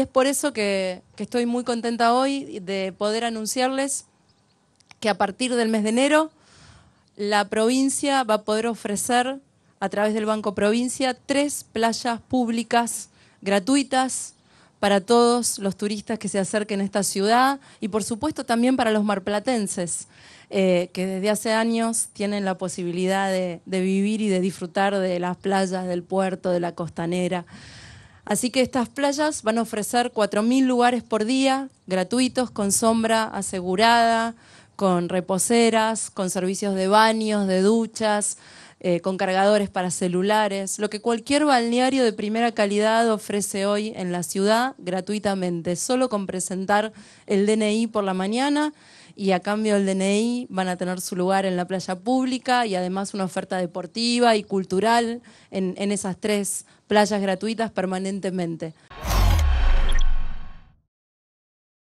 Es por eso que, estoy muy contenta hoy de poder anunciarles que a partir del mes de enero la provincia va a poder ofrecer a través del Banco Provincia tres playas públicas gratuitas para todos los turistas que se acerquen a esta ciudad y por supuesto también para los marplatenses eh, que desde hace años tienen la posibilidad de, de vivir y de disfrutar de las playas, del puerto, de la costanera. Así que estas playas van a ofrecer 4.000 lugares por día, gratuitos, con sombra asegurada, con reposeras, con servicios de baños, de duchas, eh, con cargadores para celulares, lo que cualquier balneario de primera calidad ofrece hoy en la ciudad gratuitamente, solo con presentar el DNI por la mañana y a cambio del DNI van a tener su lugar en la playa pública y además una oferta deportiva y cultural en esas tres playas gratuitas permanentemente.